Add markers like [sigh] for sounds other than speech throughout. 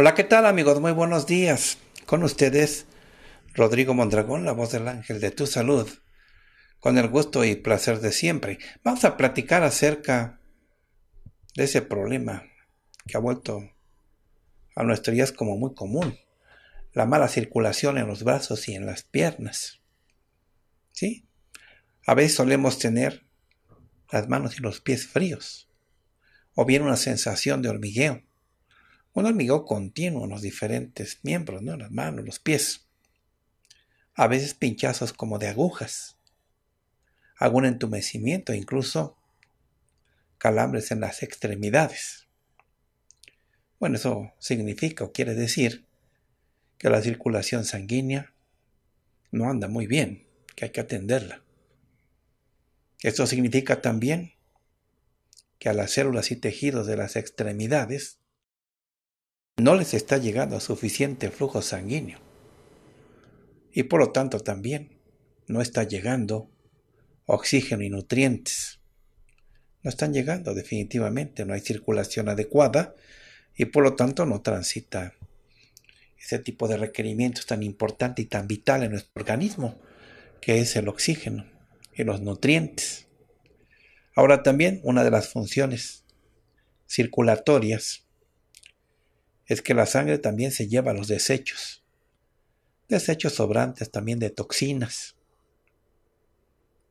Hola, ¿qué tal amigos? Muy buenos días. Con ustedes, Rodrigo Mondragón, la voz del ángel de tu salud. Con el gusto y placer de siempre. Vamos a platicar acerca de ese problema que ha vuelto a nuestros días como muy común. La mala circulación en los brazos y en las piernas. ¿Sí? A veces solemos tener las manos y los pies fríos. O bien una sensación de hormigueo un hormigón continuo en los diferentes miembros, ¿no? las manos, los pies. A veces pinchazos como de agujas. Algún entumecimiento, incluso calambres en las extremidades. Bueno, eso significa o quiere decir que la circulación sanguínea no anda muy bien, que hay que atenderla. Esto significa también que a las células y tejidos de las extremidades no les está llegando suficiente flujo sanguíneo. Y por lo tanto también no está llegando oxígeno y nutrientes. No están llegando definitivamente, no hay circulación adecuada y por lo tanto no transita ese tipo de requerimientos tan importante y tan vital en nuestro organismo, que es el oxígeno y los nutrientes. Ahora también una de las funciones circulatorias es que la sangre también se lleva los desechos, desechos sobrantes también de toxinas.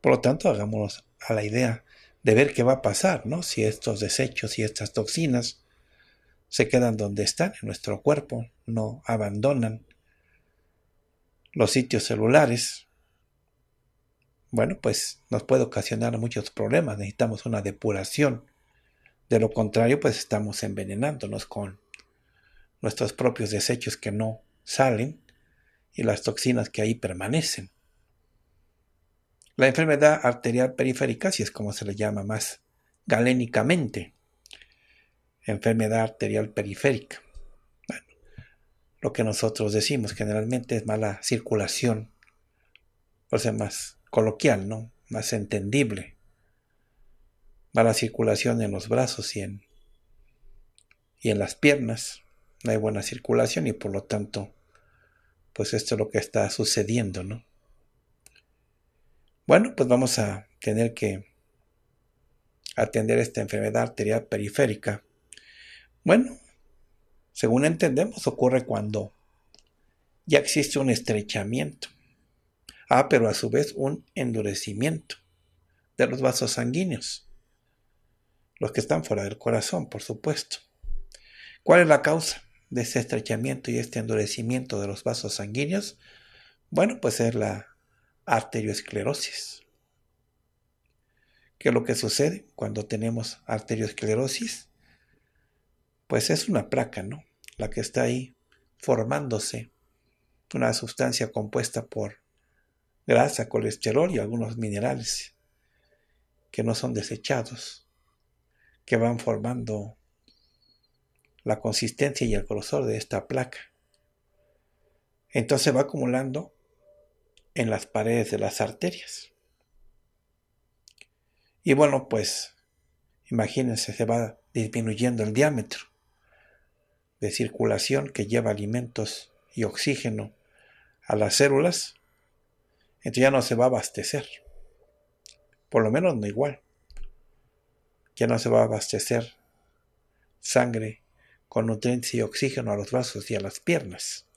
Por lo tanto, hagámonos a la idea de ver qué va a pasar, ¿no? Si estos desechos y estas toxinas se quedan donde están en nuestro cuerpo, no abandonan los sitios celulares, bueno, pues nos puede ocasionar muchos problemas, necesitamos una depuración. De lo contrario, pues estamos envenenándonos con nuestros propios desechos que no salen y las toxinas que ahí permanecen. La enfermedad arterial periférica, si es como se le llama más galénicamente, enfermedad arterial periférica. Bueno, lo que nosotros decimos generalmente es mala circulación, o sea más coloquial, ¿no? Más entendible. Mala circulación en los brazos y en las piernas, no hay buena circulación y por lo tanto, pues esto es lo que está sucediendo, ¿no? Bueno, pues vamos a tener que atender esta enfermedad arterial periférica. Bueno, según entendemos, ocurre cuando ya existe un estrechamiento. Ah, pero a su vez un endurecimiento de los vasos sanguíneos. Los que están fuera del corazón, por supuesto. ¿Cuál es la causa? de este estrechamiento y este endurecimiento de los vasos sanguíneos, bueno, pues es la arteriosclerosis. ¿Qué es lo que sucede cuando tenemos arteriosclerosis? Pues es una placa, ¿no? La que está ahí formándose, una sustancia compuesta por grasa, colesterol y algunos minerales que no son desechados, que van formando la consistencia y el grosor de esta placa. Entonces va acumulando en las paredes de las arterias. Y bueno, pues imagínense, se va disminuyendo el diámetro de circulación que lleva alimentos y oxígeno a las células, entonces ya no se va a abastecer. Por lo menos no igual. Ya no se va a abastecer sangre con nutrientes y oxígeno a los brazos y a las piernas.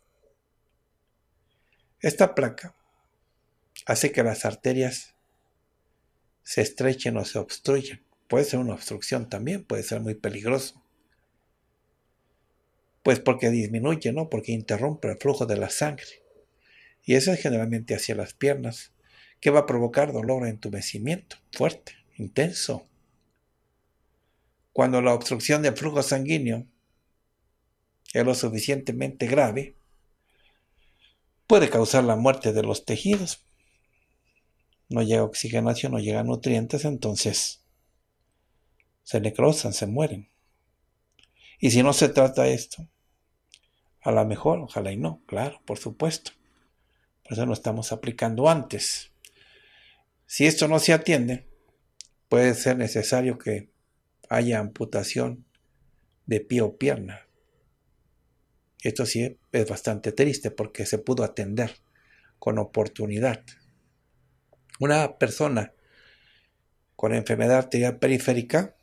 Esta placa hace que las arterias se estrechen o se obstruyan. Puede ser una obstrucción también, puede ser muy peligroso. Pues porque disminuye, ¿no? Porque interrumpe el flujo de la sangre. Y eso es generalmente hacia las piernas, que va a provocar dolor, e entumecimiento fuerte, intenso. Cuando la obstrucción del flujo sanguíneo es lo suficientemente grave, puede causar la muerte de los tejidos. No llega oxigenación, no llegan nutrientes, entonces se necrosan, se mueren. Y si no se trata esto, a lo mejor, ojalá y no, claro, por supuesto. Por eso lo estamos aplicando antes. Si esto no se atiende, puede ser necesario que haya amputación de pie o pierna esto sí es bastante triste porque se pudo atender con oportunidad. Una persona con enfermedad arterial periférica,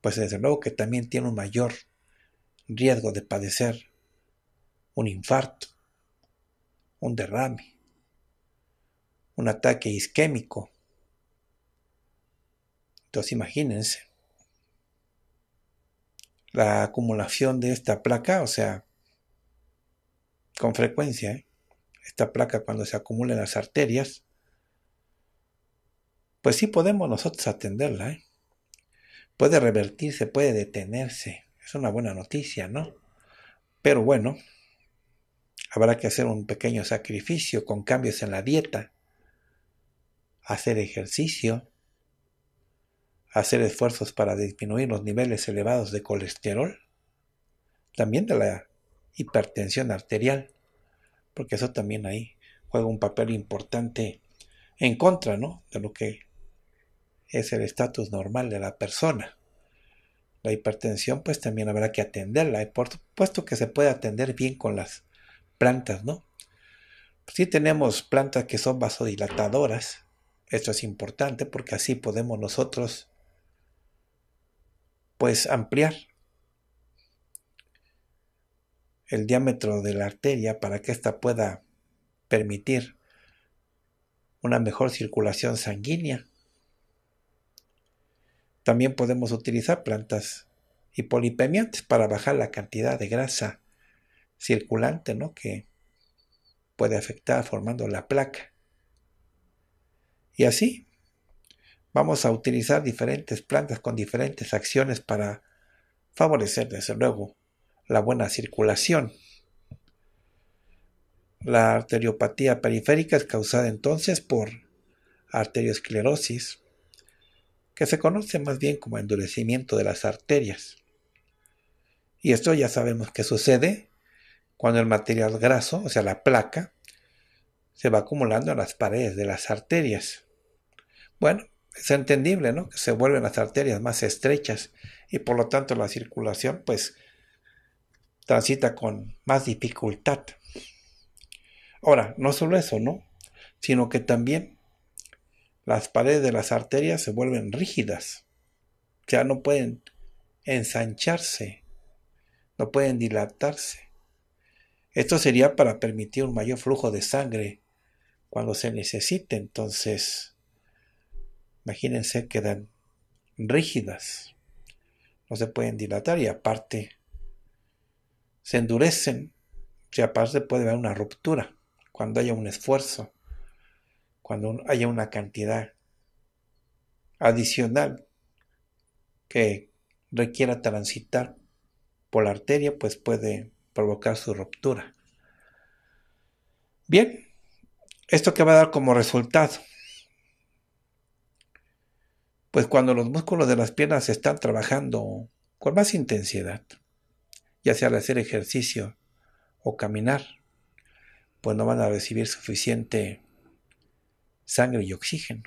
pues desde luego que también tiene un mayor riesgo de padecer un infarto, un derrame, un ataque isquémico. Entonces imagínense la acumulación de esta placa, o sea, con frecuencia, ¿eh? esta placa cuando se acumula en las arterias, pues sí podemos nosotros atenderla. ¿eh? Puede revertirse, puede detenerse. Es una buena noticia, ¿no? Pero bueno, habrá que hacer un pequeño sacrificio con cambios en la dieta, hacer ejercicio, hacer esfuerzos para disminuir los niveles elevados de colesterol, también de la hipertensión arterial, porque eso también ahí juega un papel importante en contra ¿no? de lo que es el estatus normal de la persona. La hipertensión pues también habrá que atenderla, y por supuesto que se puede atender bien con las plantas, ¿no? Si tenemos plantas que son vasodilatadoras, esto es importante porque así podemos nosotros pues ampliar el diámetro de la arteria para que ésta pueda permitir una mejor circulación sanguínea. También podemos utilizar plantas hipolipemiantes para bajar la cantidad de grasa circulante ¿no? que puede afectar formando la placa. Y así vamos a utilizar diferentes plantas con diferentes acciones para favorecer, desde luego, la buena circulación. La arteriopatía periférica es causada entonces por arteriosclerosis, que se conoce más bien como endurecimiento de las arterias. Y esto ya sabemos que sucede cuando el material graso, o sea, la placa, se va acumulando en las paredes de las arterias. Bueno, es entendible, ¿no? Que se vuelven las arterias más estrechas y por lo tanto la circulación, pues, transita con más dificultad. Ahora, no solo eso, ¿no? Sino que también las paredes de las arterias se vuelven rígidas. Ya no pueden ensancharse, no pueden dilatarse. Esto sería para permitir un mayor flujo de sangre cuando se necesite. Entonces, imagínense, quedan rígidas, no se pueden dilatar y aparte se endurecen y aparte puede haber una ruptura cuando haya un esfuerzo, cuando haya una cantidad adicional que requiera transitar por la arteria, pues puede provocar su ruptura. Bien, ¿esto qué va a dar como resultado? Pues cuando los músculos de las piernas están trabajando con más intensidad, ya sea al hacer ejercicio o caminar, pues no van a recibir suficiente sangre y oxígeno.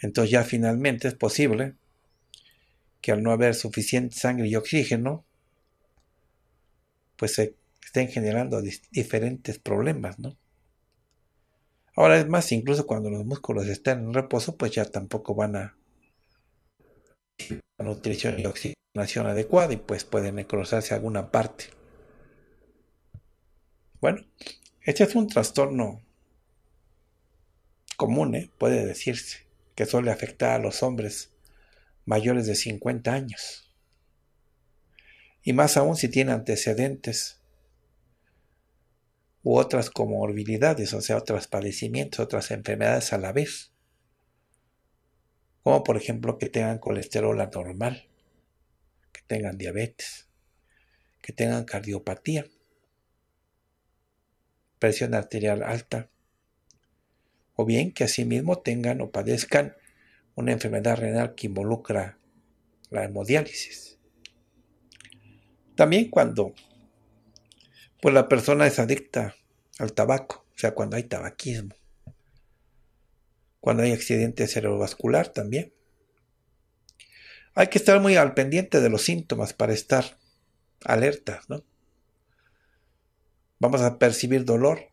Entonces ya finalmente es posible que al no haber suficiente sangre y oxígeno, pues se estén generando diferentes problemas, ¿no? Ahora es más, incluso cuando los músculos están en reposo, pues ya tampoco van a nutrición y oxigenación adecuada y pues puede necrosarse alguna parte. Bueno, este es un trastorno común, ¿eh? puede decirse, que suele afectar a los hombres mayores de 50 años. Y más aún si tiene antecedentes u otras comorbilidades, o sea, otros padecimientos, otras enfermedades a la vez como por ejemplo que tengan colesterol anormal, que tengan diabetes, que tengan cardiopatía, presión arterial alta, o bien que asimismo tengan o padezcan una enfermedad renal que involucra la hemodiálisis. También cuando pues la persona es adicta al tabaco, o sea, cuando hay tabaquismo cuando hay accidente cerebrovascular también. Hay que estar muy al pendiente de los síntomas para estar alerta, ¿no? Vamos a percibir dolor,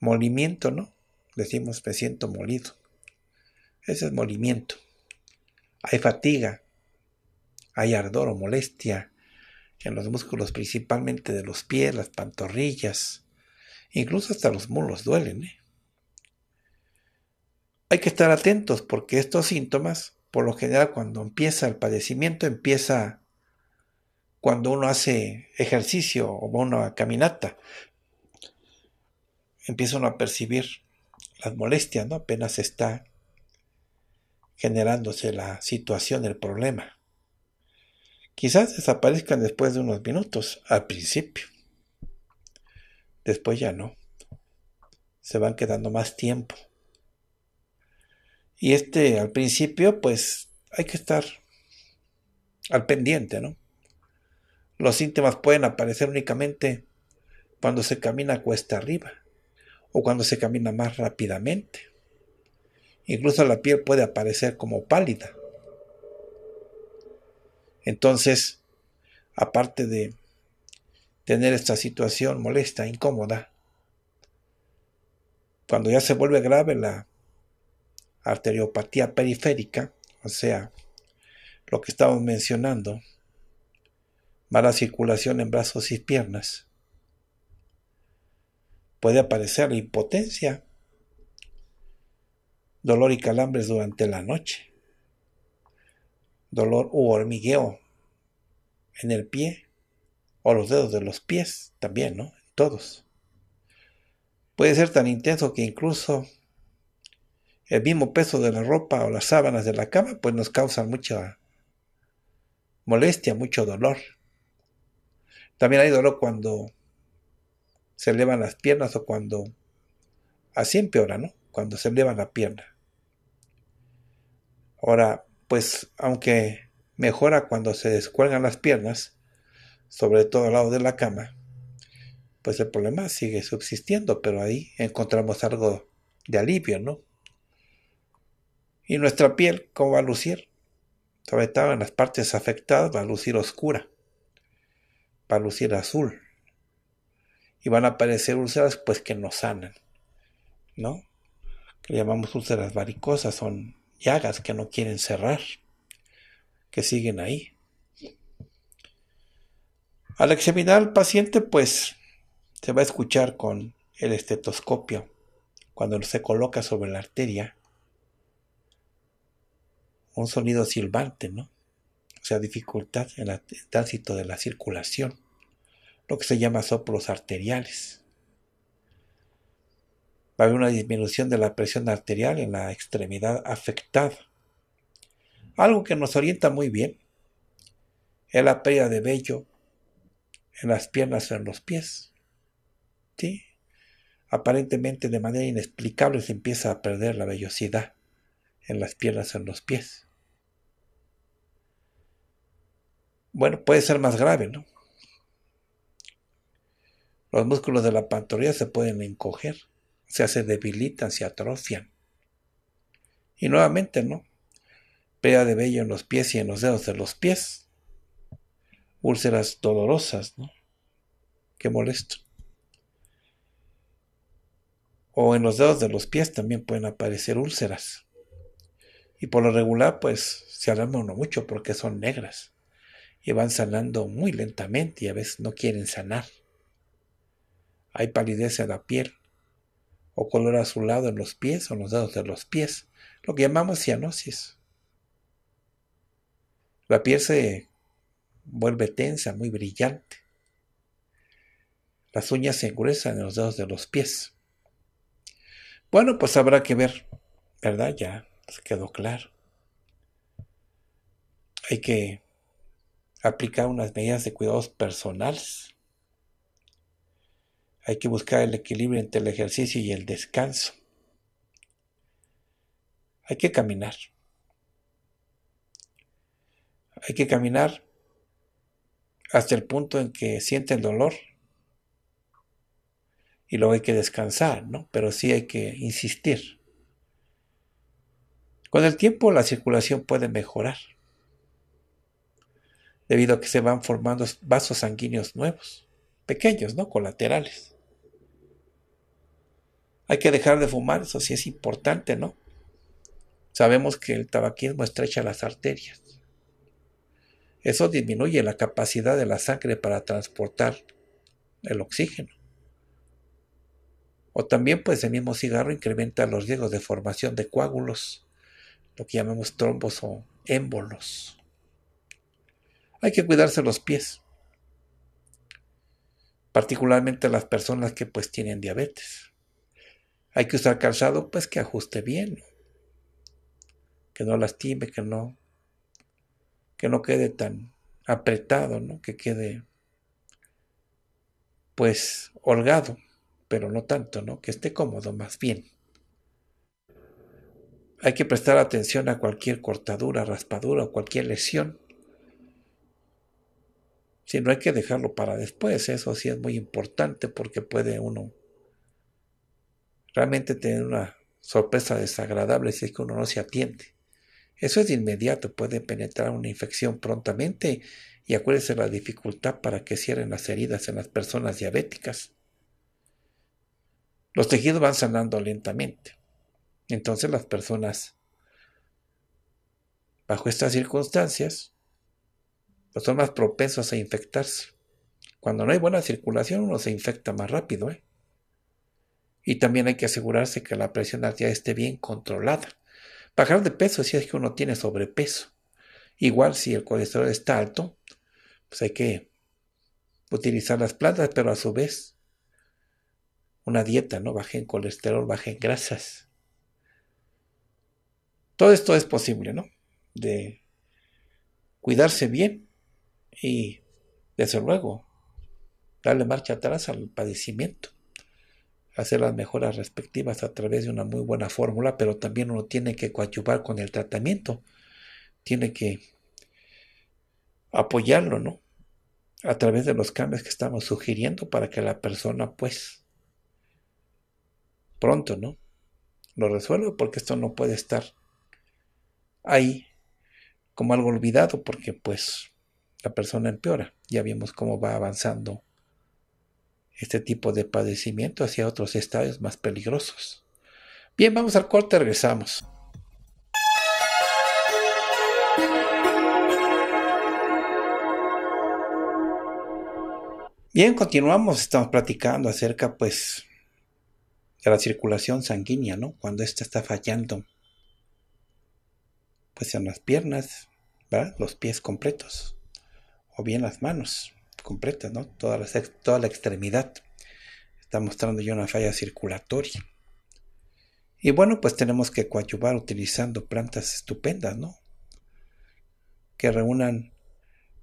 molimiento, ¿no? Decimos me siento molido. Ese es molimiento. Hay fatiga, hay ardor o molestia en los músculos, principalmente de los pies, las pantorrillas, incluso hasta los mulos duelen. ¿eh? Hay que estar atentos porque estos síntomas, por lo general cuando empieza el padecimiento, empieza cuando uno hace ejercicio o va a una caminata. Empieza uno a percibir las molestias, ¿no? Apenas está generándose la situación, el problema. Quizás desaparezcan después de unos minutos, al principio. Después ya no. Se van quedando más tiempo. Y este, al principio, pues hay que estar al pendiente, ¿no? Los síntomas pueden aparecer únicamente cuando se camina cuesta arriba o cuando se camina más rápidamente. Incluso la piel puede aparecer como pálida. Entonces, aparte de tener esta situación molesta, incómoda, cuando ya se vuelve grave la arteriopatía periférica, o sea, lo que estamos mencionando, mala circulación en brazos y piernas. Puede aparecer la impotencia, dolor y calambres durante la noche, dolor u hormigueo en el pie o los dedos de los pies también, ¿no? Todos. Puede ser tan intenso que incluso el mismo peso de la ropa o las sábanas de la cama, pues nos causa mucha molestia, mucho dolor. También hay dolor cuando se elevan las piernas o cuando así empeora, ¿no? Cuando se eleva la pierna. Ahora, pues aunque mejora cuando se descuelgan las piernas, sobre todo al lado de la cama, pues el problema sigue subsistiendo, pero ahí encontramos algo de alivio, ¿no? Y nuestra piel, ¿cómo va a lucir? Sobre todo en las partes afectadas va a lucir oscura, va a lucir azul. Y van a aparecer úlceras pues que no sanan, ¿no? Que llamamos úlceras varicosas, son llagas que no quieren cerrar, que siguen ahí. Al examinar al paciente pues se va a escuchar con el estetoscopio cuando se coloca sobre la arteria un sonido silbante, ¿no? O sea, dificultad en el tránsito de la circulación, lo que se llama soplos arteriales. Va a haber una disminución de la presión arterial en la extremidad afectada. Algo que nos orienta muy bien es la pérdida de vello en las piernas o en los pies. ¿Sí? Aparentemente de manera inexplicable se empieza a perder la vellosidad en las piernas en los pies. Bueno, puede ser más grave, ¿no? Los músculos de la pantorrilla se pueden encoger, se sea, se debilitan, se atrofian. Y nuevamente, ¿no? Pea de vello en los pies y en los dedos de los pies. Úlceras dolorosas, ¿no? Qué molesto. O en los dedos de los pies también pueden aparecer úlceras. Y por lo regular, pues se alarma uno mucho porque son negras y van sanando muy lentamente y a veces no quieren sanar. Hay palidez en la piel o color azulado en los pies o en los dedos de los pies, lo que llamamos cianosis. La piel se vuelve tensa, muy brillante. Las uñas se engruesan en los dedos de los pies. Bueno, pues habrá que ver, ¿verdad? Ya pues, quedó claro. Hay que aplicar unas medidas de cuidados personales. Hay que buscar el equilibrio entre el ejercicio y el descanso. Hay que caminar. Hay que caminar hasta el punto en que siente el dolor. Y luego hay que descansar, ¿no? Pero sí hay que insistir. Con el tiempo la circulación puede mejorar, debido a que se van formando vasos sanguíneos nuevos, pequeños, ¿no? Colaterales. Hay que dejar de fumar, eso sí es importante, ¿no? Sabemos que el tabaquismo estrecha las arterias. Eso disminuye la capacidad de la sangre para transportar el oxígeno. O también, pues, el mismo cigarro incrementa los riesgos de formación de coágulos lo que llamamos trombos o émbolos. Hay que cuidarse los pies, particularmente las personas que pues tienen diabetes. Hay que usar calzado pues que ajuste bien, que no lastime, que no que no quede tan apretado, ¿no? Que quede pues holgado, pero no tanto, ¿no? Que esté cómodo más bien. Hay que prestar atención a cualquier cortadura, raspadura o cualquier lesión. Si no hay que dejarlo para después, eso sí es muy importante porque puede uno realmente tener una sorpresa desagradable si es que uno no se atiende. Eso es inmediato, puede penetrar una infección prontamente y acuérdese la dificultad para que cierren las heridas en las personas diabéticas. Los tejidos van sanando lentamente. Entonces las personas, bajo estas circunstancias, pues, son más propensas a infectarse. Cuando no hay buena circulación uno se infecta más rápido. ¿eh? Y también hay que asegurarse que la presión arterial esté bien controlada. Bajar de peso si es que uno tiene sobrepeso. Igual si el colesterol está alto, pues hay que utilizar las plantas, pero a su vez una dieta, ¿no? Baje en colesterol, baje en grasas. Todo esto es posible, ¿no? De cuidarse bien y, desde luego, darle marcha atrás al padecimiento, hacer las mejoras respectivas a través de una muy buena fórmula, pero también uno tiene que coadyuvar con el tratamiento, tiene que apoyarlo, ¿no? A través de los cambios que estamos sugiriendo para que la persona, pues, pronto, ¿no? Lo resuelva porque esto no puede estar ahí como algo olvidado porque pues la persona empeora. Ya vimos cómo va avanzando este tipo de padecimiento hacia otros estados más peligrosos. Bien, vamos al corte, regresamos. Bien, continuamos, estamos platicando acerca pues de la circulación sanguínea, ¿no? Cuando ésta está fallando pues son las piernas, ¿verdad? Los pies completos, o bien las manos completas, ¿no? Toda la, toda la extremidad. Está mostrando ya una falla circulatoria. Y bueno, pues tenemos que coadyuvar utilizando plantas estupendas, ¿no? Que reúnan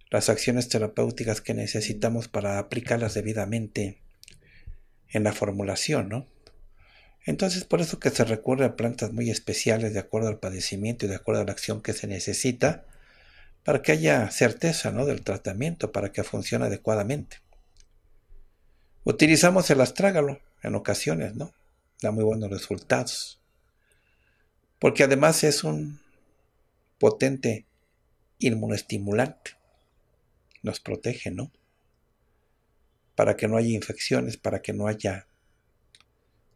las acciones terapéuticas que necesitamos para aplicarlas debidamente en la formulación, ¿no? Entonces, por eso que se recurre a plantas muy especiales de acuerdo al padecimiento y de acuerdo a la acción que se necesita, para que haya certeza del tratamiento, para que funcione adecuadamente. Utilizamos el astrágalo en ocasiones, ¿no? Da muy buenos resultados. Porque además es un potente inmunoestimulante. Nos protege, ¿no? Para que no haya infecciones, para que no haya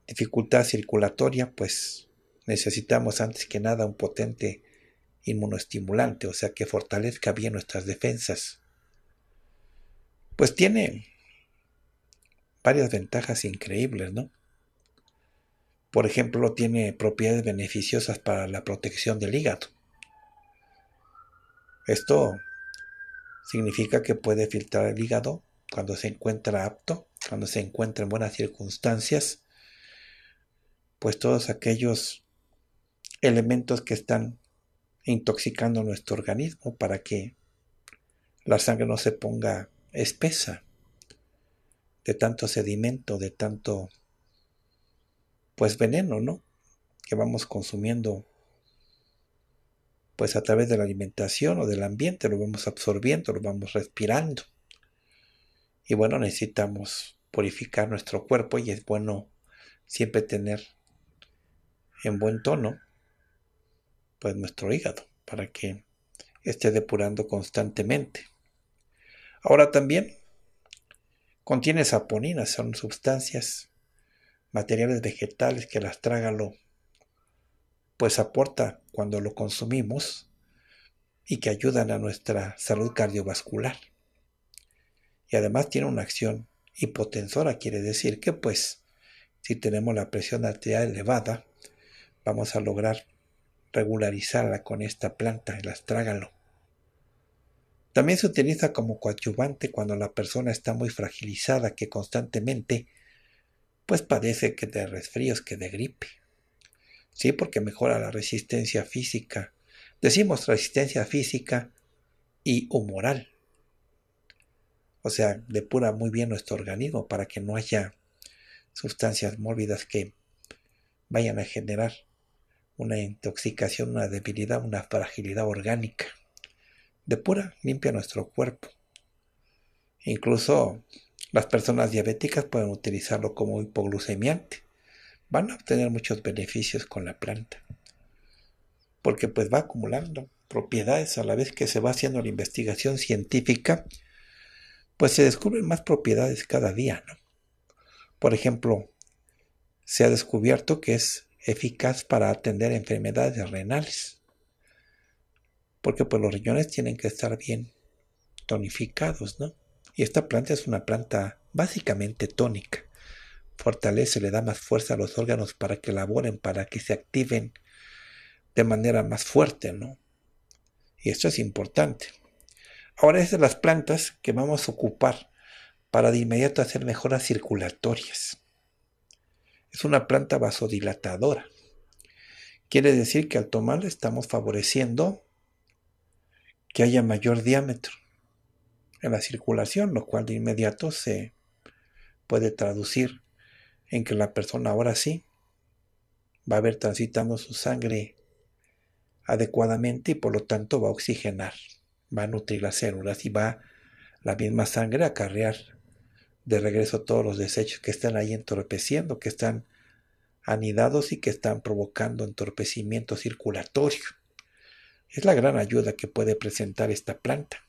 dificultad circulatoria, pues necesitamos antes que nada un potente inmunoestimulante, o sea que fortalezca bien nuestras defensas. Pues tiene varias ventajas increíbles, ¿no? Por ejemplo, tiene propiedades beneficiosas para la protección del hígado. Esto significa que puede filtrar el hígado cuando se encuentra apto, cuando se encuentra en buenas circunstancias pues todos aquellos elementos que están intoxicando nuestro organismo para que la sangre no se ponga espesa de tanto sedimento, de tanto pues veneno, ¿no? Que vamos consumiendo pues a través de la alimentación o del ambiente, lo vamos absorbiendo, lo vamos respirando. Y bueno, necesitamos purificar nuestro cuerpo y es bueno siempre tener en buen tono pues nuestro hígado para que esté depurando constantemente. Ahora también contiene saponinas, son sustancias, materiales vegetales que las trágalo pues aporta cuando lo consumimos y que ayudan a nuestra salud cardiovascular. Y además tiene una acción hipotensora, quiere decir que pues si tenemos la presión arterial elevada, Vamos a lograr regularizarla con esta planta, el trágalo. También se utiliza como coadyuvante cuando la persona está muy fragilizada, que constantemente pues padece que de resfríos, que de gripe. Sí, porque mejora la resistencia física. Decimos resistencia física y humoral. O sea, depura muy bien nuestro organismo para que no haya sustancias mórbidas que vayan a generar una intoxicación, una debilidad, una fragilidad orgánica. Depura, limpia nuestro cuerpo. Incluso las personas diabéticas pueden utilizarlo como hipoglucemiante. Van a obtener muchos beneficios con la planta. Porque pues va acumulando propiedades a la vez que se va haciendo la investigación científica, pues se descubren más propiedades cada día, ¿no? Por ejemplo, se ha descubierto que es eficaz para atender enfermedades renales. Porque pues los riñones tienen que estar bien tonificados, ¿no? Y esta planta es una planta básicamente tónica. Fortalece, le da más fuerza a los órganos para que laboren, para que se activen de manera más fuerte, ¿no? Y esto es importante. Ahora es de las plantas que vamos a ocupar para de inmediato hacer mejoras circulatorias es una planta vasodilatadora. Quiere decir que al tomarla estamos favoreciendo que haya mayor diámetro en la circulación, lo cual de inmediato se puede traducir en que la persona ahora sí va a ver transitando su sangre adecuadamente y por lo tanto va a oxigenar, va a nutrir las células y va la misma sangre a carrear de regreso todos los desechos que están ahí entorpeciendo, que están anidados y que están provocando entorpecimiento circulatorio. Es la gran ayuda que puede presentar esta planta.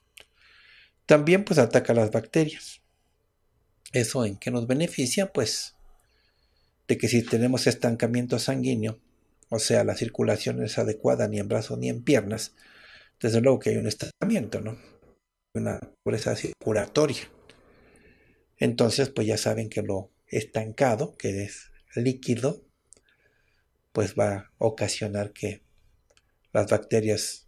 También pues ataca las bacterias. ¿Eso en qué nos beneficia? Pues de que si tenemos estancamiento sanguíneo, o sea, la circulación es adecuada ni en brazos ni en piernas, desde luego que hay un estancamiento, ¿no? Una pobreza circulatoria. Entonces, pues ya saben que lo estancado, que es líquido, pues va a ocasionar que las bacterias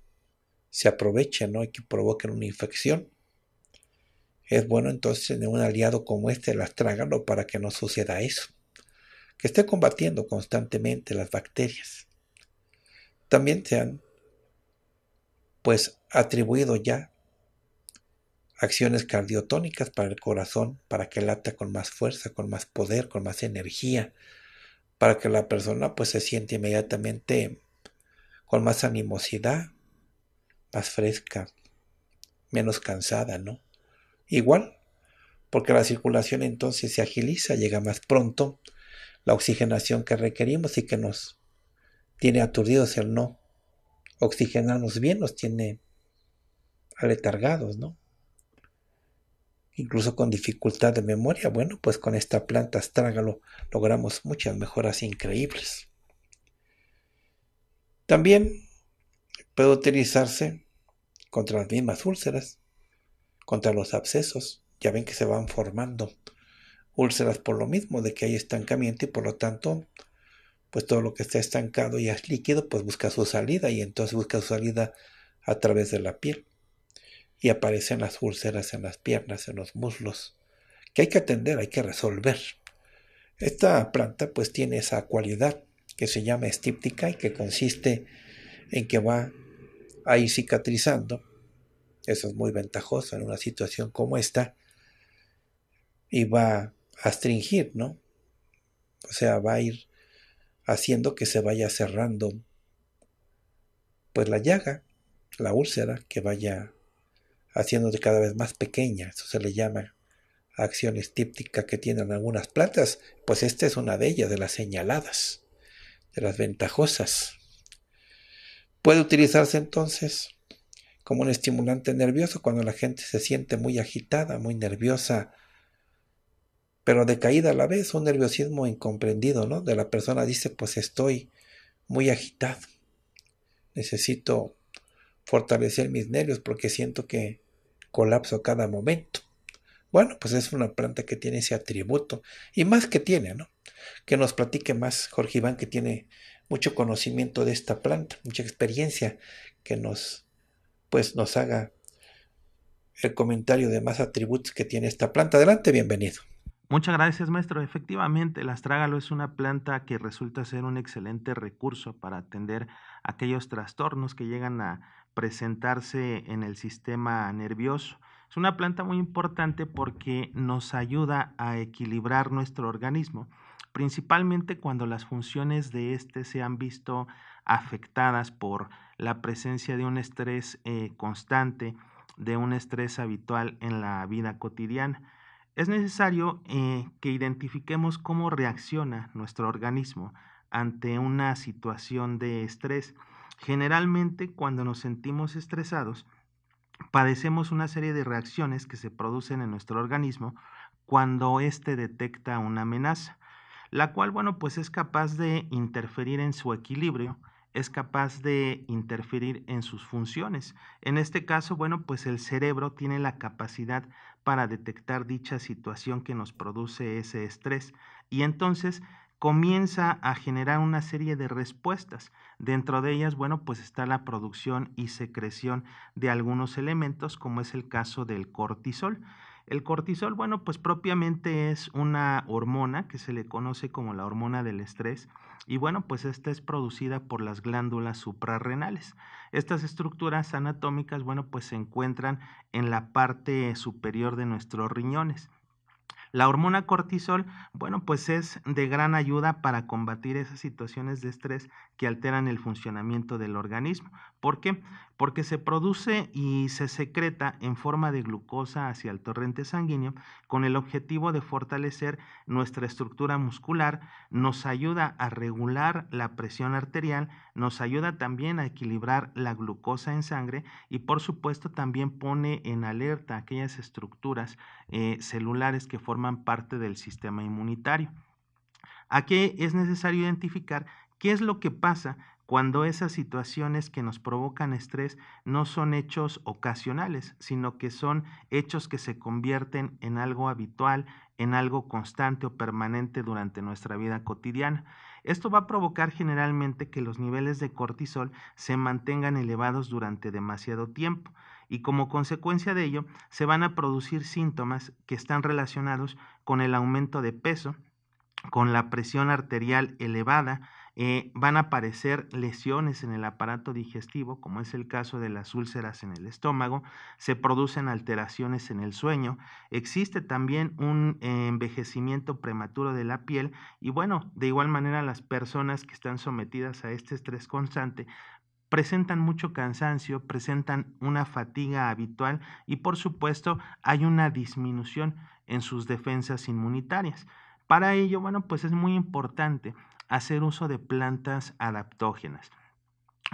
se aprovechen y que provoquen una infección. Es bueno entonces tener un aliado como este, las trágalo para que no suceda eso. Que esté combatiendo constantemente las bacterias. También se han pues atribuido ya acciones cardiotónicas para el corazón, para que lata con más fuerza, con más poder, con más energía, para que la persona pues se siente inmediatamente con más animosidad, más fresca, menos cansada, ¿no? Igual, porque la circulación entonces se agiliza, llega más pronto, la oxigenación que requerimos y que nos tiene aturdidos el no oxigenarnos bien, nos tiene aletargados, ¿no? incluso con dificultad de memoria. Bueno, pues con esta planta astrágalo logramos muchas mejoras increíbles. También puede utilizarse contra las mismas úlceras, contra los abscesos. Ya ven que se van formando úlceras por lo mismo, de que hay estancamiento y por lo tanto, pues todo lo que está estancado y es líquido, pues busca su salida y entonces busca su salida a través de la piel y aparecen las úlceras en las piernas, en los muslos, que hay que atender, hay que resolver. Esta planta pues tiene esa cualidad que se llama estíptica y que consiste en que va ahí cicatrizando. Eso es muy ventajoso en una situación como esta. Y va a astringir, ¿no? O sea, va a ir haciendo que se vaya cerrando pues la llaga, la úlcera, que vaya haciéndose cada vez más pequeña. Eso se le llama acciones estíptica que tienen algunas plantas. Pues esta es una de ellas, de las señaladas, de las ventajosas. Puede utilizarse entonces como un estimulante nervioso cuando la gente se siente muy agitada, muy nerviosa, pero decaída a la vez, un nerviosismo incomprendido, ¿no? De la persona dice, pues estoy muy agitado, necesito fortalecer mis nervios porque siento que colapso a cada momento. Bueno, pues es una planta que tiene ese atributo y más que tiene, ¿no? Que nos platique más Jorge Iván, que tiene mucho conocimiento de esta planta, mucha experiencia que nos, pues, nos haga el comentario de más atributos que tiene esta planta. Adelante, bienvenido. Muchas gracias, maestro. Efectivamente, el astrágalo es una planta que resulta ser un excelente recurso para atender aquellos trastornos que llegan a presentarse en el sistema nervioso. Es una planta muy importante porque nos ayuda a equilibrar nuestro organismo, principalmente cuando las funciones de éste se han visto afectadas por la presencia de un estrés eh, constante, de un estrés habitual en la vida cotidiana. Es necesario eh, que identifiquemos cómo reacciona nuestro organismo ante una situación de estrés. Generalmente cuando nos sentimos estresados, padecemos una serie de reacciones que se producen en nuestro organismo cuando éste detecta una amenaza, la cual, bueno, pues es capaz de interferir en su equilibrio, es capaz de interferir en sus funciones. En este caso, bueno, pues el cerebro tiene la capacidad para detectar dicha situación que nos produce ese estrés y entonces comienza a generar una serie de respuestas. Dentro de ellas, bueno, pues está la producción y secreción de algunos elementos, como es el caso del cortisol. El cortisol, bueno, pues propiamente es una hormona que se le conoce como la hormona del estrés y bueno, pues esta es producida por las glándulas suprarrenales. Estas estructuras anatómicas, bueno, pues se encuentran en la parte superior de nuestros riñones. La hormona cortisol, bueno, pues es de gran ayuda para combatir esas situaciones de estrés que alteran el funcionamiento del organismo. ¿Por qué? Porque se produce y se secreta en forma de glucosa hacia el torrente sanguíneo con el objetivo de fortalecer nuestra estructura muscular, nos ayuda a regular la presión arterial, nos ayuda también a equilibrar la glucosa en sangre y por supuesto también pone en alerta aquellas estructuras eh, celulares que forman parte del sistema inmunitario. Aquí es necesario identificar qué es lo que pasa cuando esas situaciones que nos provocan estrés no son hechos ocasionales, sino que son hechos que se convierten en algo habitual, en algo constante o permanente durante nuestra vida cotidiana. Esto va a provocar generalmente que los niveles de cortisol se mantengan elevados durante demasiado tiempo y como consecuencia de ello se van a producir síntomas que están relacionados con el aumento de peso, con la presión arterial elevada, eh, van a aparecer lesiones en el aparato digestivo, como es el caso de las úlceras en el estómago, se producen alteraciones en el sueño, existe también un envejecimiento prematuro de la piel y bueno, de igual manera las personas que están sometidas a este estrés constante presentan mucho cansancio, presentan una fatiga habitual y por supuesto hay una disminución en sus defensas inmunitarias. Para ello, bueno, pues es muy importante hacer uso de plantas adaptógenas.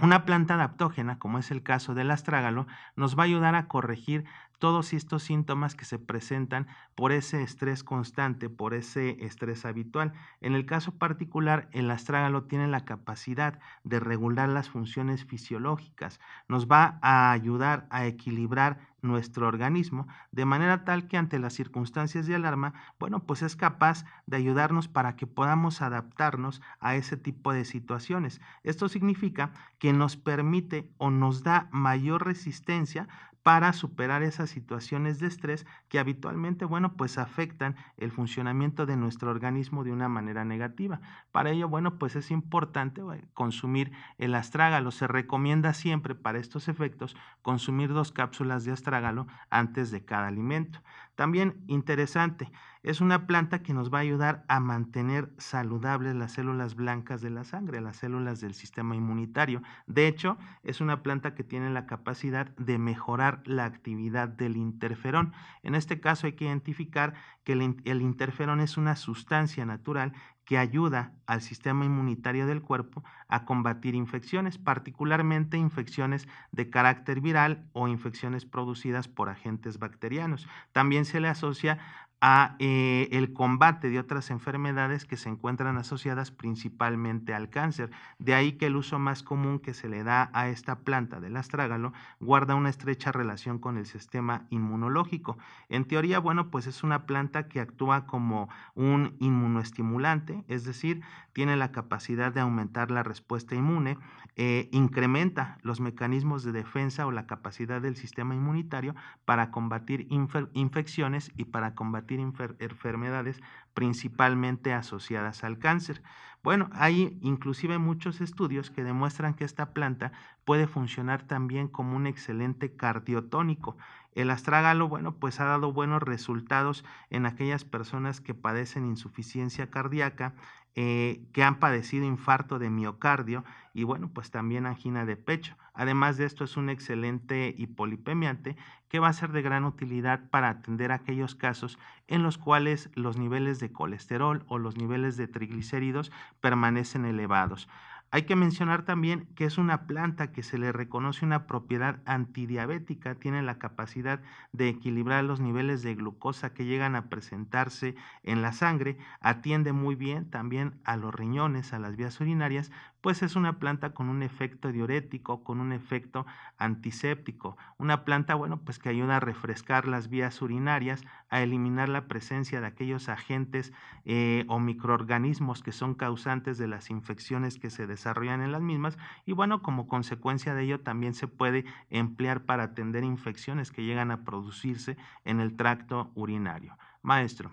Una planta adaptógena, como es el caso del astrágalo, nos va a ayudar a corregir todos estos síntomas que se presentan por ese estrés constante, por ese estrés habitual. En el caso particular, el astrágalo tiene la capacidad de regular las funciones fisiológicas, nos va a ayudar a equilibrar nuestro organismo, de manera tal que ante las circunstancias de alarma, bueno, pues es capaz de ayudarnos para que podamos adaptarnos a ese tipo de situaciones. Esto significa que nos permite o nos da mayor resistencia para superar esas situaciones de estrés que habitualmente, bueno, pues afectan el funcionamiento de nuestro organismo de una manera negativa. Para ello, bueno, pues es importante eh, consumir el astrágalo. Se recomienda siempre para estos efectos consumir dos cápsulas de astrágalo antes de cada alimento. También interesante, es una planta que nos va a ayudar a mantener saludables las células blancas de la sangre, las células del sistema inmunitario. De hecho, es una planta que tiene la capacidad de mejorar la actividad del interferón. En este caso hay que identificar que el, interferón es una sustancia natural que ayuda al sistema inmunitario del cuerpo a combatir infecciones, particularmente infecciones de carácter viral o infecciones producidas por agentes bacterianos. También se le asocia a eh, el combate de otras enfermedades que se encuentran asociadas principalmente al cáncer. De ahí que el uso más común que se le da a esta planta del astrágalo guarda una estrecha relación con el sistema inmunológico. En teoría, bueno, pues es una planta que actúa como un inmunoestimulante, es decir, tiene la capacidad de aumentar la respuesta inmune, eh, incrementa los mecanismos de defensa o la capacidad del sistema inmunitario para combatir infecciones y para combatir enfermedades principalmente asociadas al cáncer. Bueno, hay inclusive muchos estudios que demuestran que esta planta puede funcionar también como un excelente cardiotónico. El astrágalo, bueno, pues ha dado buenos resultados en aquellas personas que padecen insuficiencia cardíaca, eh, que han padecido infarto de miocardio y bueno, pues también angina de pecho. Además de esto, es un excelente hipolipemiante que va a ser de gran utilidad para atender aquellos casos en los cuales los niveles de colesterol o los niveles de triglicéridos permanecen elevados. Hay que mencionar también que es una planta que se le reconoce una propiedad antidiabética, tiene la capacidad de equilibrar los niveles de glucosa que llegan a presentarse en la sangre, atiende muy bien también a los riñones, a las vías urinarias, pues es una planta con un efecto diurético, con un efecto antiséptico, una planta, bueno, pues que ayuda a refrescar las vías urinarias, a eliminar la presencia de aquellos agentes eh, o microorganismos que son causantes de las infecciones que se desarrollan en las mismas y bueno, como consecuencia de ello también se puede emplear para atender infecciones que llegan a producirse en el tracto urinario. Maestro.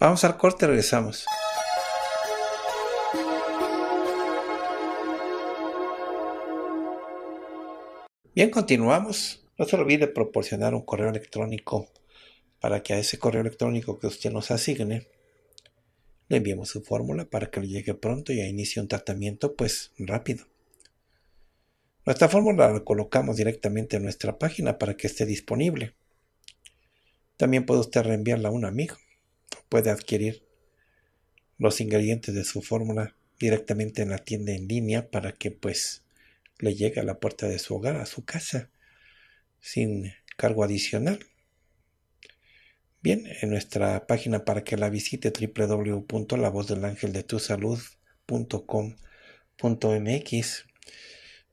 Vamos al corte, regresamos. Bien, continuamos. No se olvide proporcionar un correo electrónico para que a ese correo electrónico que usted nos asigne le enviemos su fórmula para que le llegue pronto y inicie un tratamiento pues rápido. Nuestra fórmula la colocamos directamente en nuestra página para que esté disponible. También puede usted reenviarla a un amigo. Puede adquirir los ingredientes de su fórmula directamente en la tienda en línea para que pues le llega a la puerta de su hogar, a su casa, sin cargo adicional. Bien, en nuestra página para que la visite www.lavozdelangeldetusalud.com.mx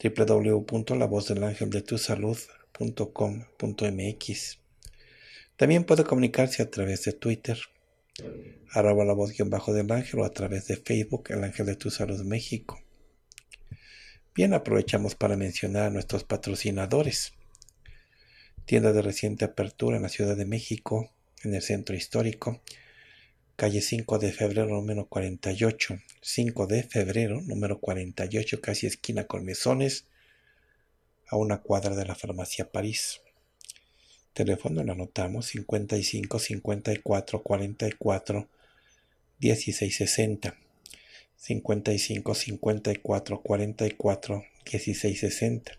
www.lavozdelangeldetusalud.com.mx También puede comunicarse a través de Twitter, arroba la voz-del ángel o a través de Facebook, el ángel de tu salud México. Bien, aprovechamos para mencionar a nuestros patrocinadores. Tienda de reciente apertura en la Ciudad de México, en el centro histórico, calle 5 de febrero número 48, 5 de febrero número 48, casi esquina con mesones, a una cuadra de la farmacia París. Teléfono lo anotamos 55 54 44 16 60. 55 54 44 1660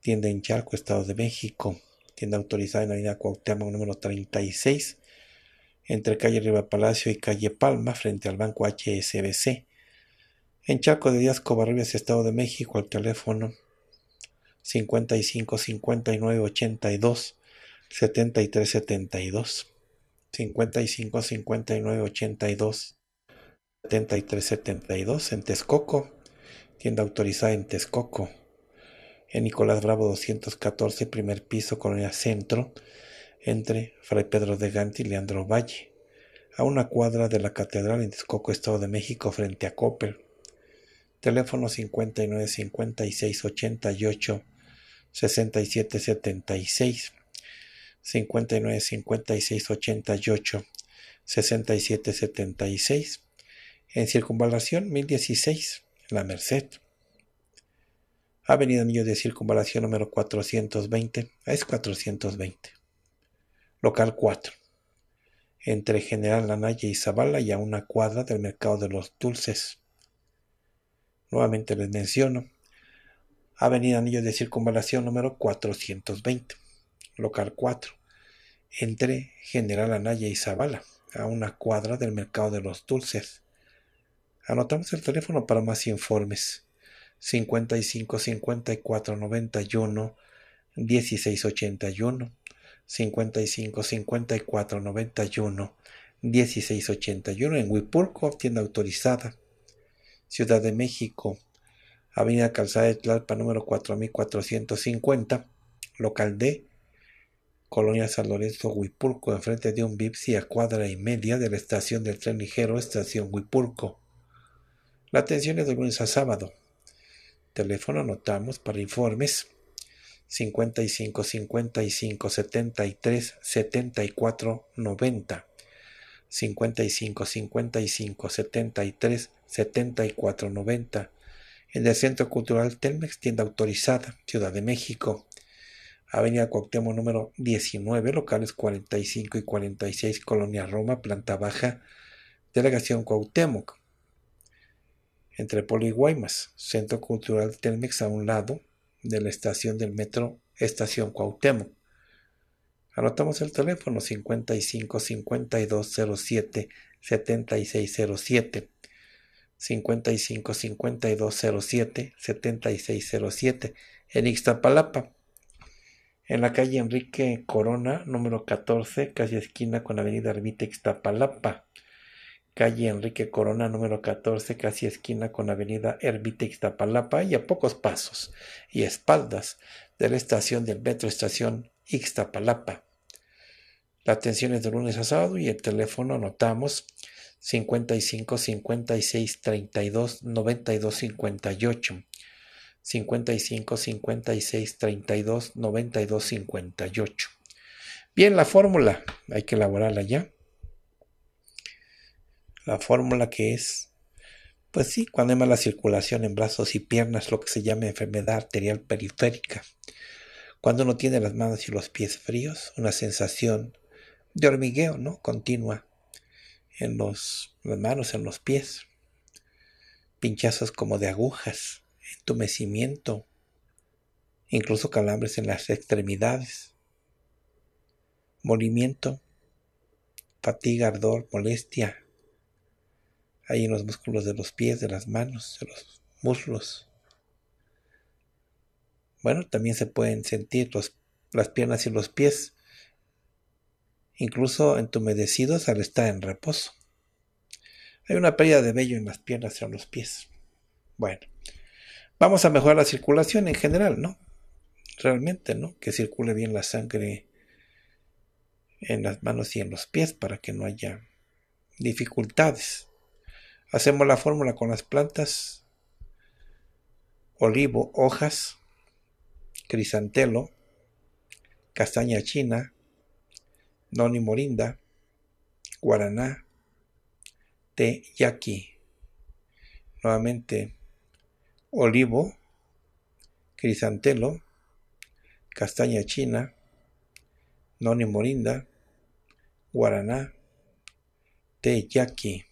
Tienda en Charco, Estado de México. Tienda autorizada en la avenida Cuauhtémoc número 36, entre calle Riva Palacio y calle Palma, frente al banco HSBC. En Chaco de Díaz Covarrubias, Estado de México, al teléfono 55 59 82 73 72. 55 59 82 7372 en Texcoco, tienda autorizada en Texcoco, en Nicolás Bravo 214, primer piso, Colonia Centro, entre Fray Pedro de Gante y Leandro Valle, a una cuadra de la Catedral en Texcoco, Estado de México, frente a Coppel. Teléfono 59 56 88 67 76 59 56 88 67 76 en circunvalación 1016, La Merced. Avenida Anillo de Circunvalación número 420, es 420. Local 4. Entre General Anaya y Zabala y a una cuadra del Mercado de los Dulces. Nuevamente les menciono. Avenida Anillo de Circunvalación número 420, local 4, entre General Anaya y Zavala, a una cuadra del Mercado de los Dulces. Anotamos el teléfono para más informes. 55 54 91 16 81 55 54 91 16 81 en Huipurco, tienda autorizada. Ciudad de México, Avenida Calzada de Tlalpa número 4450, local D, Colonia San Lorenzo, Huipurco, enfrente de un Bipsi a cuadra y media de la estación del tren ligero, estación Huipurco. La atención es de lunes a sábado. Teléfono anotamos para informes 55 55 73 74 90. 55 55 73 74 90. En el Centro Cultural Telmex, tienda autorizada, Ciudad de México. Avenida Cuauhtémoc número 19, locales 45 y 46, Colonia Roma, planta baja, Delegación Cuauhtémoc entre Polo y Guaymas, centro cultural Telmex a un lado de la estación del metro Estación Cuauhtémoc. Anotamos el teléfono 55 5207 7607. 55 5207 7607 en Ixtapalapa. En la calle Enrique Corona, número 14, casi esquina con Avenida Arbita Ixtapalapa calle Enrique Corona número 14, casi esquina con avenida Erbita Ixtapalapa y a pocos pasos y espaldas de la estación del metro estación Ixtapalapa. La atención es de lunes a sábado y el teléfono anotamos 55 56 32 92 58. 55 56 32 92 58. Bien, la fórmula hay que elaborarla ya la fórmula que es, pues sí, cuando hay mala circulación en brazos y piernas, lo que se llama enfermedad arterial periférica. Cuando uno tiene las manos y los pies fríos, una sensación de hormigueo, ¿no? Continua en los, las manos, en los pies. Pinchazos como de agujas, entumecimiento, incluso calambres en las extremidades. Molimiento, fatiga, ardor, molestia, hay en los músculos de los pies, de las manos, de los muslos. Bueno, también se pueden sentir las piernas y los pies, incluso entumecidos al estar en reposo. Hay una pérdida de vello en las piernas y en los pies. Bueno, vamos a mejorar la circulación en general, ¿no? Realmente, ¿no? Que circule bien la sangre en las manos y en los pies para que no haya dificultades. Hacemos la fórmula con las plantas, olivo, hojas, crisantelo, castaña china, noni morinda, guaraná, té yaqui. Nuevamente, olivo, crisantelo, castaña china, noni morinda, guaraná, te yaqui.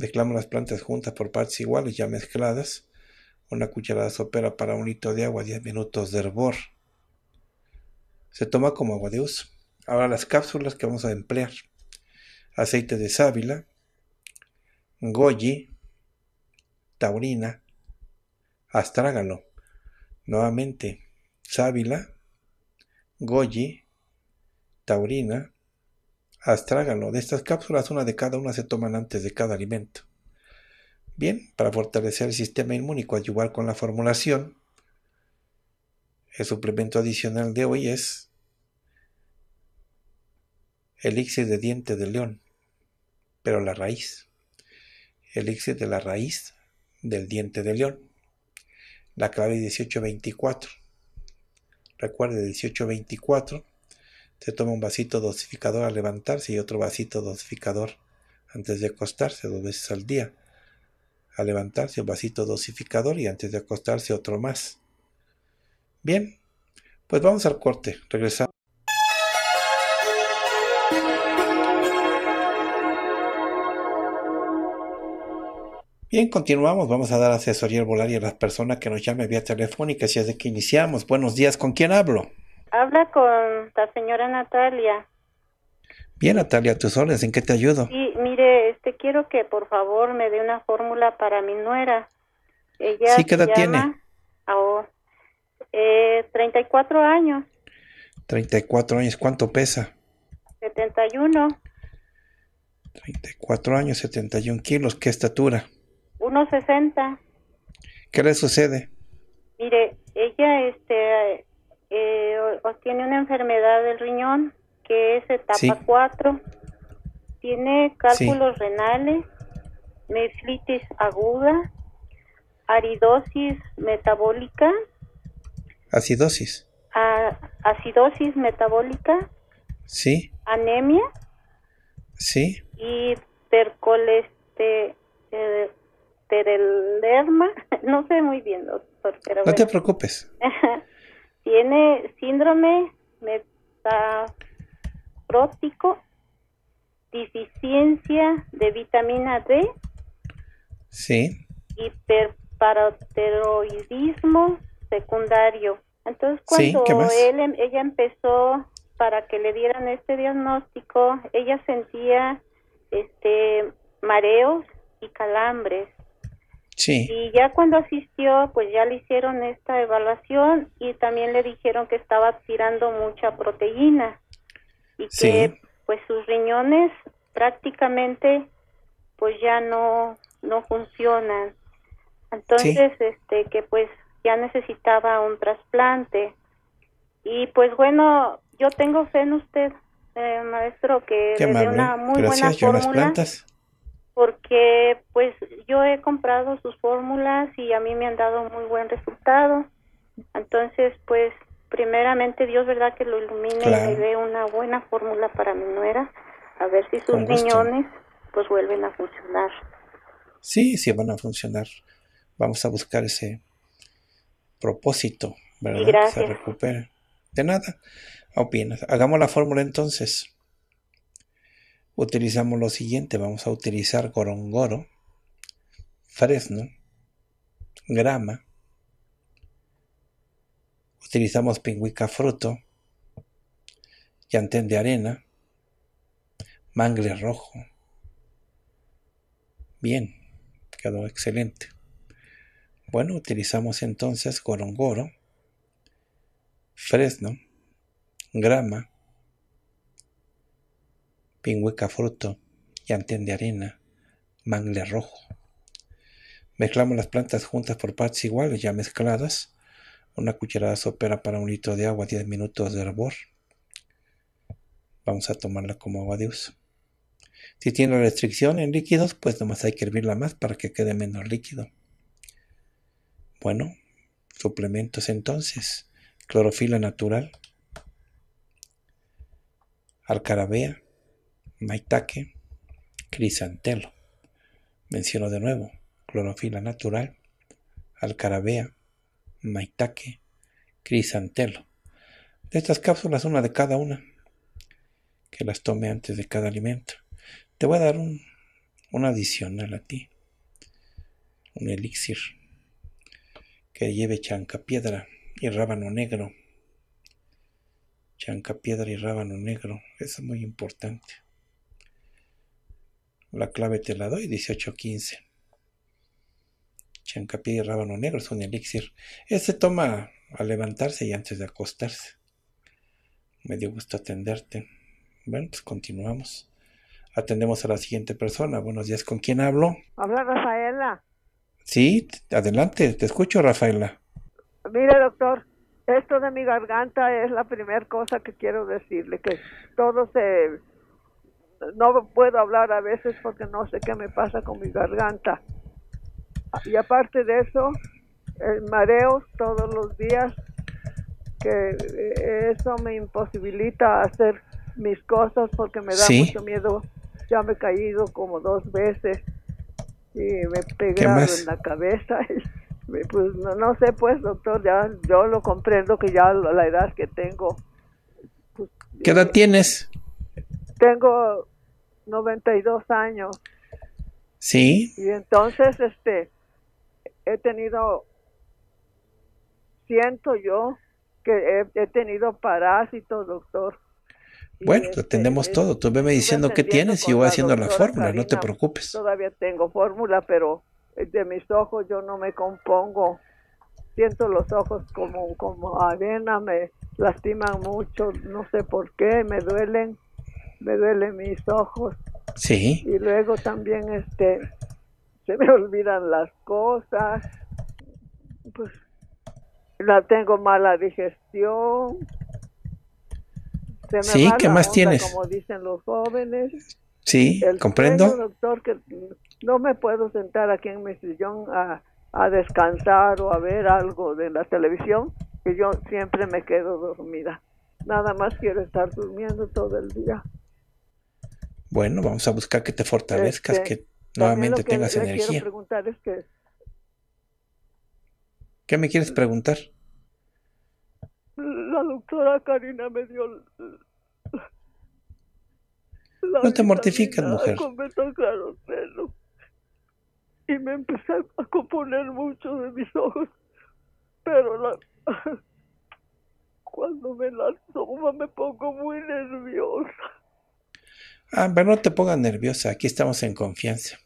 Mezclamos las plantas juntas por partes iguales, ya mezcladas. Una cucharada sopera para un litro de agua, 10 minutos de hervor. Se toma como agua de uso. Ahora las cápsulas que vamos a emplear. Aceite de sábila, goji, taurina, astrágano. Nuevamente, sábila, goji, taurina, astrágalo. De estas cápsulas, una de cada una se toman antes de cada alimento. Bien, para fortalecer el sistema inmune y coadyuvar con la formulación, el suplemento adicional de hoy es elixir de diente de león, pero la raíz. Elixir de la raíz del diente de león. La clave 1824. Recuerde 1824 se toma un vasito dosificador al levantarse y otro vasito dosificador antes de acostarse dos veces al día. Al levantarse un vasito dosificador y antes de acostarse otro más. Bien, pues vamos al corte. Regresamos. Bien, continuamos. Vamos a dar asesoría y a las personas que nos llamen vía telefónica si es de que iniciamos. Buenos días, ¿con quién hablo? Habla con la señora Natalia. Bien, Natalia, tus órdenes, ¿en qué te ayudo? Sí, mire, este, quiero que por favor me dé una fórmula para mi nuera. Ella sí, ¿qué edad tiene? 34 eh, años. 34 años, ¿cuánto pesa? 71. 34 años, 71 kilos, ¿qué estatura? 1,60. ¿Qué le sucede? Mire, ella este, eh, tiene una enfermedad del riñón que es etapa 4, tiene cálculos renales, nefritis aguda, aridosis metabólica. Acidosis. acidosis metabólica. Sí. Anemia. Sí. Y percoleste, eh, [laughs] no sé muy bien, doctor. Pero no te preocupes. [laughs] tiene síndrome metaprótico, deficiencia de vitamina D, sí. hiperparoteroidismo secundario. Entonces, cuando em, ella empezó para que le dieran este diagnóstico, ella sentía este mareos y calambres. Y ya cuando asistió, pues ya le hicieron esta evaluación y también le dijeron que estaba tirando mucha proteína y que pues sus riñones prácticamente pues ya no funcionan. Entonces, este que pues ya necesitaba un trasplante. Y pues bueno, yo tengo fe en usted, eh, maestro, que una muy buena fórmula. Las plantas porque pues yo he comprado sus fórmulas y a mí me han dado muy buen resultado. Entonces, pues primeramente Dios, ¿verdad? Que lo ilumine y me dé una buena fórmula para mi nuera, a ver si sus riñones pues vuelven a funcionar. Sí, sí van a funcionar. Vamos a buscar ese propósito, ¿verdad? Que se recupere. De nada. Opinas. Hagamos la fórmula entonces utilizamos lo siguiente, vamos a utilizar gorongoro, fresno, grama, utilizamos pingüica fruto, llantén de arena, mangle rojo. Bien, quedó excelente. Bueno, utilizamos entonces gorongoro, fresno, grama, pingüica fruto y de arena, mangle rojo. Mezclamos las plantas juntas por partes iguales, ya mezcladas. Una cucharada sopera para un litro de agua, 10 minutos de hervor. Vamos a tomarla como agua de uso. Si tiene restricción en líquidos, pues nomás hay que hervirla más para que quede menos líquido. Bueno, suplementos entonces. Clorofila natural. Alcarabea maitake, crisantelo. Menciono de nuevo, clorofila natural, alcarabea, maitake, crisantelo. De estas cápsulas, una de cada una, que las tome antes de cada alimento. Te voy a dar un, adicional a ti, un elixir que lleve chancapiedra y rábano negro. chanca piedra y rábano negro, eso es muy importante. La clave te la doy, 1815. Chancapié y rábano negro es un elixir. Este toma a levantarse y antes de acostarse. Me dio gusto atenderte. Bueno, pues continuamos. Atendemos a la siguiente persona. Buenos días, ¿con quién hablo? Habla Rafaela. Sí, adelante, te escucho, Rafaela. Mire, doctor, esto de mi garganta es la primera cosa que quiero decirle, que todo se no puedo hablar a veces porque no sé qué me pasa con mi garganta. Y aparte de eso, el mareo todos los días, que eh, eso me imposibilita hacer mis cosas porque me da mucho miedo. Ya me he caído como dos veces y me he pegado en la cabeza. [laughs] pues no, no sé, pues doctor, ya yo lo comprendo que ya la edad que tengo. Pues, ¿Qué edad eh, tienes? Tengo 92 años. Sí. Y entonces, este, he tenido, siento yo que he, tenido parásitos, doctor. Bueno, lo este, todo. Tú veme diciendo qué tienes y yo voy haciendo la fórmula, no te preocupes. Todavía tengo fórmula, pero de mis ojos yo no me compongo. Siento los ojos como, como arena, me lastiman mucho, no sé por qué, me duelen me duelen mis ojos. Sí. Y luego también este se me [laughs] olvidan las cosas. Pues la tengo mala digestión. Se sí, ¿qué más tienes? Como dicen los jóvenes. Sí, comprendo. doctor, que no me puedo sentar aquí en mi sillón a, a descansar o a ver algo de la televisión, que yo siempre me quedo dormida. Nada más quiero estar durmiendo todo el día. Bueno, vamos a buscar que te fortalezcas, este, que nuevamente tengas energía. es que, ¿Qué me quieres preguntar? La doctora Karina me dio. no te mortificas, mujer. Y me empecé a componer mucho de mis ojos. Pero [laughs] cuando me la toma me pongo muy nerviosa. Ah, pero no te pongas nerviosa, aquí estamos en confianza.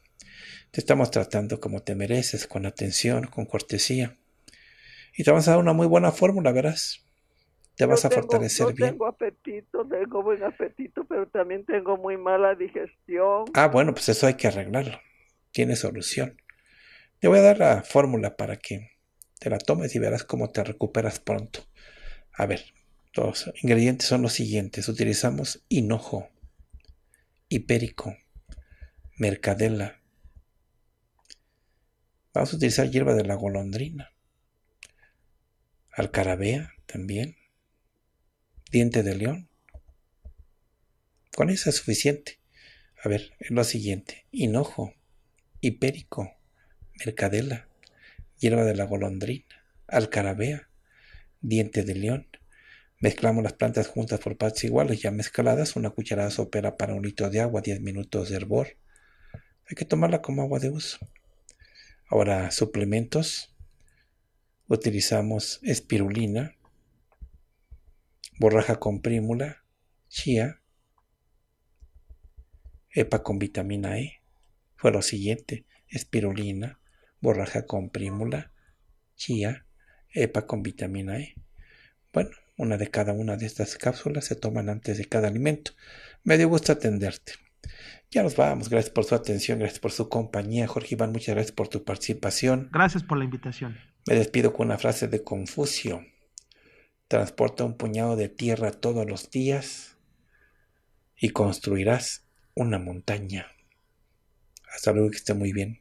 Te estamos tratando como te mereces, con atención, con cortesía. Y te vas a dar una muy buena fórmula, verás. Te vas a fortalecer bien. Tengo apetito, tengo buen apetito, pero también tengo muy mala digestión. Ah, bueno, pues eso hay que arreglarlo. Tiene solución. Te voy a dar la fórmula para que te la tomes y verás cómo te recuperas pronto. A ver, los ingredientes son los siguientes. Utilizamos hinojo hipérico, mercadela. Vamos a utilizar hierba de la golondrina, alcarabea también, diente de león. Con eso es suficiente. A ver, lo siguiente, hinojo, hipérico, mercadela, hierba de la golondrina, alcarabea, diente de león, Mezclamos las plantas juntas por partes iguales ya mezcladas, una cucharada sopera para un litro de agua, 10 minutos de hervor. Hay que tomarla como agua de uso. Ahora, suplementos. Utilizamos espirulina, borraja con prímula, chía, EPA con vitamina E. Fue lo siguiente, espirulina, borraja con prímula, chía, EPA con vitamina E. Bueno, una de cada una de estas cápsulas se toman antes de cada alimento. Me dio gusto atenderte. Ya nos vamos. Gracias por su atención, gracias por su compañía. Jorge Iván, muchas gracias por tu participación. Gracias por la invitación. Me despido con una frase de Confucio. Transporta un puñado de tierra todos los días y construirás una montaña. Hasta luego, que esté muy bien.